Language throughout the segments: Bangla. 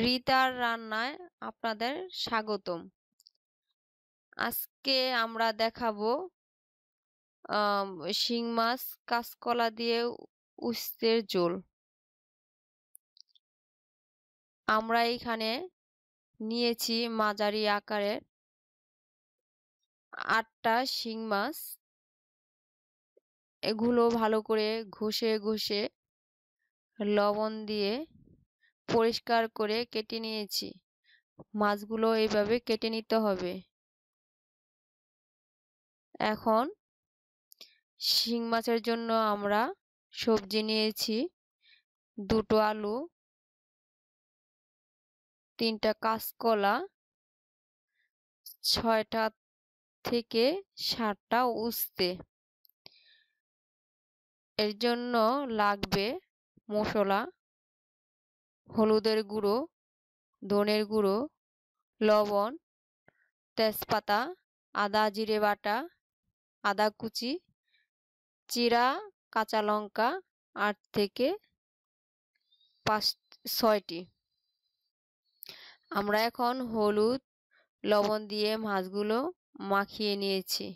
রিতার রান্নায় আপনাদের স্বাগতম আজকে আমরা দেখাবো শিং মাছ কাঁচকলা দিয়ে উস্তের ঝোল আমরা এখানে নিয়েছি মাঝারি আকারের আটটা শিং মাছ এগুলো ভালো করে ঘষে ঘষে লবণ দিয়ে পরিষ্কার করে কেটে নিয়েছি মাছগুলো এইভাবে কেটে নিতে হবে এখন শিং মাছের জন্য আমরা সবজি নিয়েছি দুটো আলু তিনটা কাঁচকলা ছয়টা থেকে সাতটা উস্তে এর জন্য লাগবে মশলা হলুদের গুঁড়ো ধনের গুঁড়ো লবণ তেজপাতা আদা জিরে বাটা আদা কুচি চিরা কাঁচা লঙ্কা আট থেকে পাঁচ ছয়টি আমরা এখন হলুদ লবণ দিয়ে মাছগুলো মাখিয়ে নিয়েছি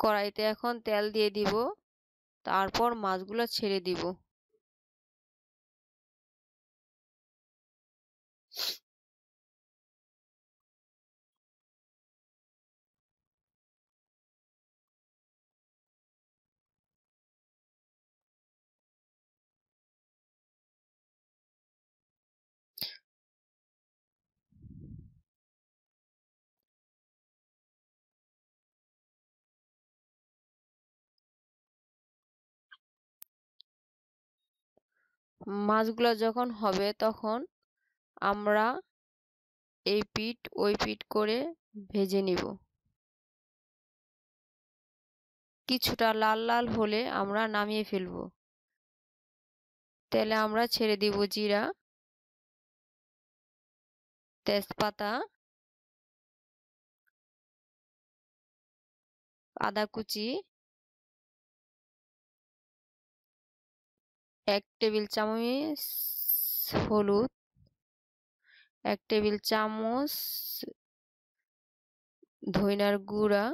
কড়াইতে এখন তেল দিয়ে দিব তারপর মাছগুলো ছেড়ে দিব মাছগুলো যখন হবে তখন আমরা এই পিঠ ওই পিঠ করে ভেজে নিব কিছুটা লাল লাল হলে আমরা নামিয়ে ফেলব তেলে আমরা ছেড়ে দিব জিরা তেজপাতা আদা কুচি এক টেবিল চামচ হলুদ এক টেবিল চামচ ধইনার গুঁড়া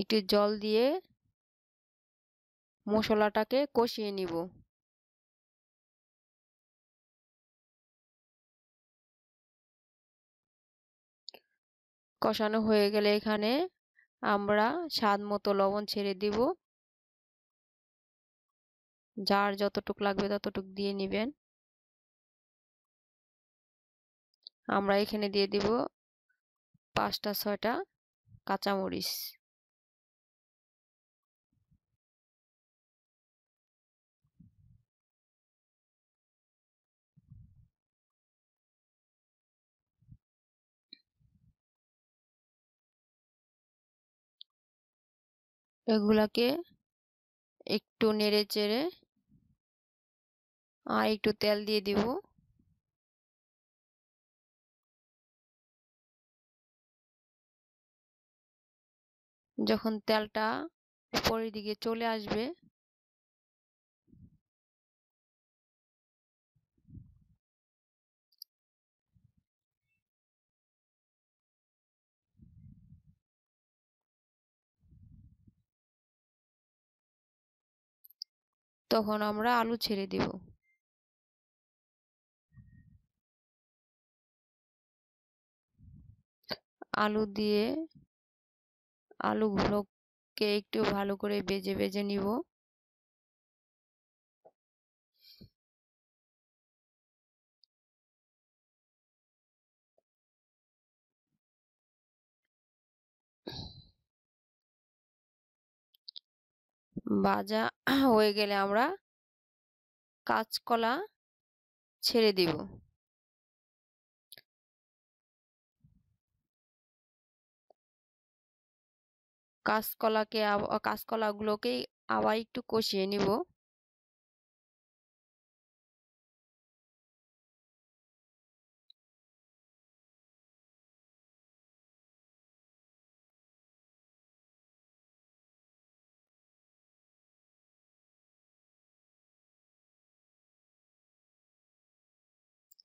একটু জল দিয়ে মশলাটাকে কষিয়ে নিব কষানো হয়ে গেলে এখানে আমরা স্বাদ মতো লবণ ছেড়ে দিব যার যতটুক লাগবে ততটুক দিয়ে নেবেন আমরা এখানে দিয়ে দিব পাঁচটা ছয়টা কাঁচামরিচ এগুলাকে একটু নেড়ে চেড়ে আর একটু তেল দিয়ে দিব যখন তেলটা উপরের দিকে চলে আসবে তখন আমরা আলু ছেড়ে দেব আলু দিয়ে আলু আলুগুলোকে একটু ভালো করে বেজে বেজে নিব ভাজা হয়ে গেলে আমরা কাঁচকলা ছেড়ে দিব কাঁচকলাকে কাঁচকলাগুলোকে আবার একটু কষিয়ে নিব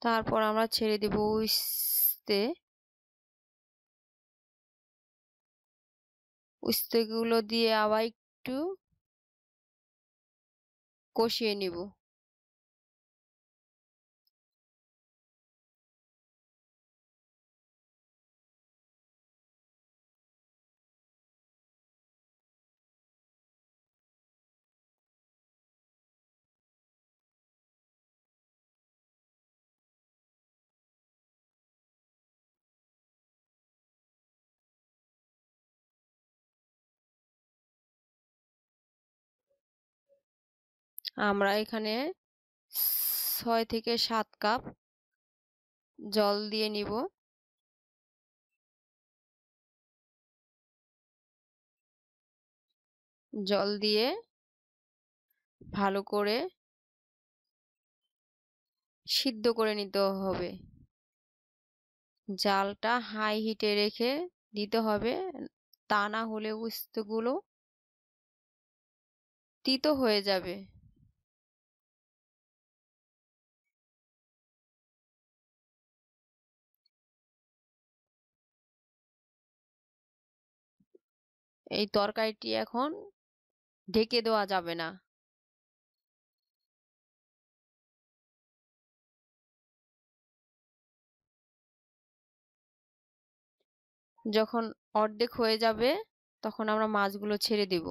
তারপর আমরা ছেড়ে দেব উস্তে উস্তেগুলো দিয়ে আবার একটু কষিয়ে নেবো আমরা এখানে ছয় থেকে সাত কাপ জল দিয়ে নিব জল দিয়ে ভালো করে সিদ্ধ করে নিতে হবে জালটা হাই হিটে রেখে দিতে হবে তা না হলে উস্তগুলো তিতো হয়ে যাবে এই তরকারিটি এখন ঢেকে দেওয়া যাবে না যখন অর্ধেক হয়ে যাবে তখন আমরা মাছগুলো ছেড়ে দেব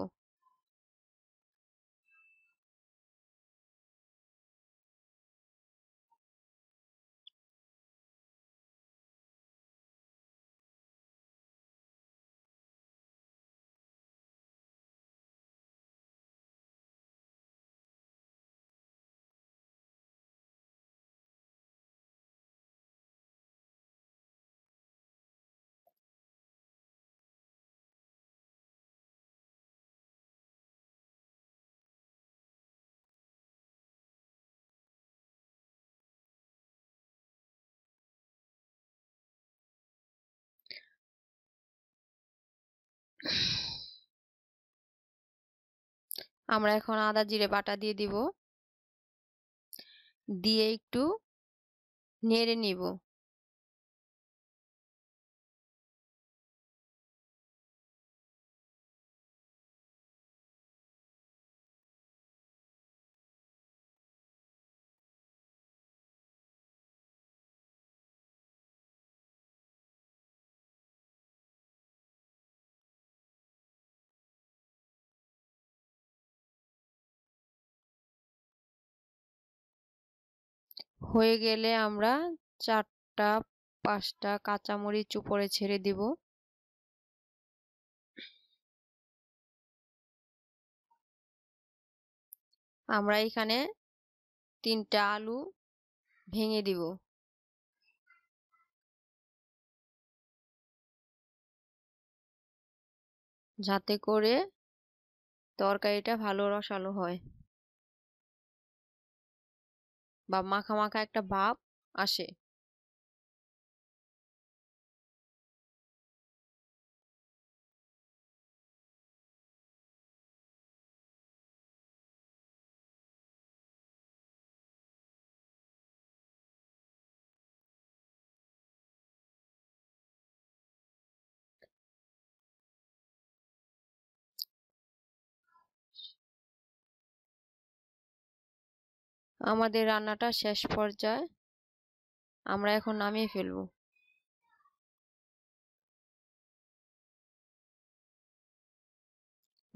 আমরা এখন আদা জিরে বাটা দিয়ে দিব দিয়ে একটু নেড়ে নিব হয়ে গেলে আমরা চারটা পাঁচটা কাঁচামরিচ উপরে ছেড়ে দিব আমরা এখানে তিনটা আলু ভেঙে দিব যাতে করে তরকারিটা ভালো রসালো হয় বা মাখা মাখা একটা ভাব আসে আমাদের রান্নাটা শেষ পর্যায়ে আমরা এখন নামিয়ে ফেলব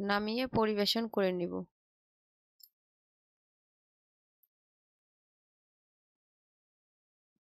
নামিয়ে পরিবেশন করে নিব